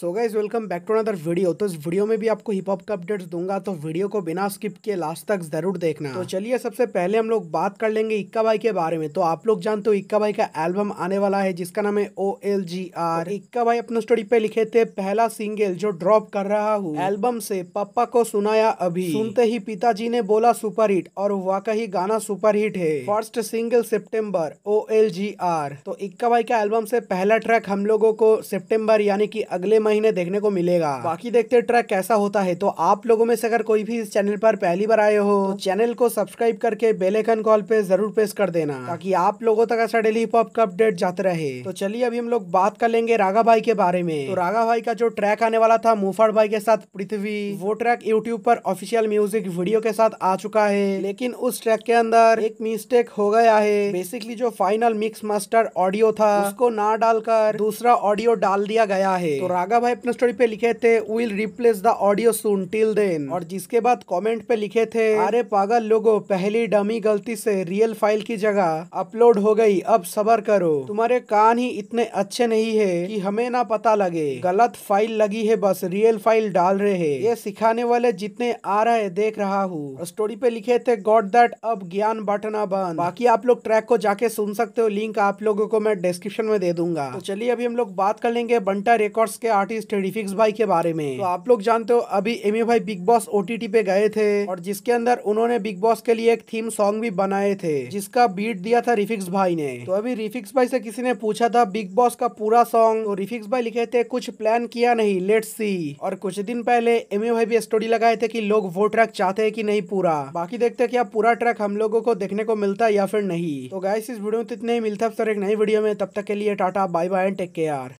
so guys welcome back to another video तो इस video में भी आपको हिप हॉप का अपडेट दूंगा तो वीडियो को बिना स्किप के लास्ट तक जरूर देखना तो चलिए सबसे पहले हम लोग बात कर लेंगे इक्का भाई के बारे में तो आप लोग जानते हो इक्का भाई का एल्बम आने वाला है जिसका नाम है ओ एल जी आर इक्का भाई अपने स्टोरी पे लिखे थे पहला सिंगल जो ड्रॉप कर रहा हूँ एल्बम से पप्पा को सुनाया अभी सुनते ही पिताजी ने बोला सुपर हिट और वाकई गाना सुपर हिट है first single September O L G R तो इक्का भाई का एल्बम से पहला ट्रैक हम लोगों को सेप्टेम्बर यानी की अगले महीने देखने को मिलेगा बाकी देखते ट्रैक कैसा होता है तो आप लोगों में से अगर कोई भी इस चैनल पर पहली बार आए हो तो चैनल को सब्सक्राइब करके बेलेकन कॉल पे जरूर प्रेस कर देना ताकि आप लोगों तक ऐसा डेली हिप हॉप का अपडेट जाते रहे तो चलिए अभी हम लोग बात कर लेंगे राघा भाई के बारे में तो राघा भाई का जो ट्रैक आने वाला था मुफाड़ भाई के साथ पृथ्वी वो ट्रैक यूट्यूब पर ऑफिशियल म्यूजिक वीडियो के साथ आ चुका है लेकिन उस ट्रैक के अंदर एक मिस्टेक हो गया है बेसिकली जो फाइनल मिक्स मास्टर ऑडियो था उसको ना डालकर दूसरा ऑडियो डाल दिया गया है तो राघा मेरा भाई अपने स्टोरी पे लिखे थे will replace the audio soon till then और जिसके बाद कमेंट पे लिखे थे अरे पागल लोगो पहली डमी गलती से रियल फाइल की जगह अपलोड हो गई अब सबर करो तुम्हारे कान ही इतने अच्छे नहीं है कि हमें ना पता लगे गलत फाइल लगी है बस रियल फाइल डाल रहे है ये सिखाने वाले जितने आ रहे देख रहा हूँ स्टोरी पे लिखे थे गॉड दैट अब ज्ञान बटना बंद बाकी आप लोग ट्रैक को जाके सुन सकते हो लिंक आप लोगों को मैं डिस्क्रिप्शन में दे दूंगा तो चलिए अभी हम लोग बात कर लेंगे बंटा रिकॉर्ड्स के आर्ट आर्टिस्ट रिफिक्स भाई के बारे में तो आप लोग जानते हो अभी एमी भाई बिग बॉस ओटीटी पे गए थे और जिसके अंदर उन्होंने बिग बॉस के लिए एक थीम सॉन्ग भी बनाए थे जिसका बीट दिया था रिफिक्स भाई ने तो अभी रिफिक्स भाई से किसी ने पूछा था बिग बॉस का पूरा सॉन्ग तो रिफिक्स भाई लिखे थे कुछ प्लान किया नहीं लेट सी और कुछ दिन पहले एमी भाई भी स्टोरी लगाए थे की लोग वो ट्रैक चाहते है की नहीं पूरा बाकी देखते क्या पूरा ट्रैक हम लोगो को देखने को मिलता है या फिर नहीं तो गाय इस वीडियो में तो इतने ही मिलता है एक नई वीडियो में तब तक के लिए tata bye bye take care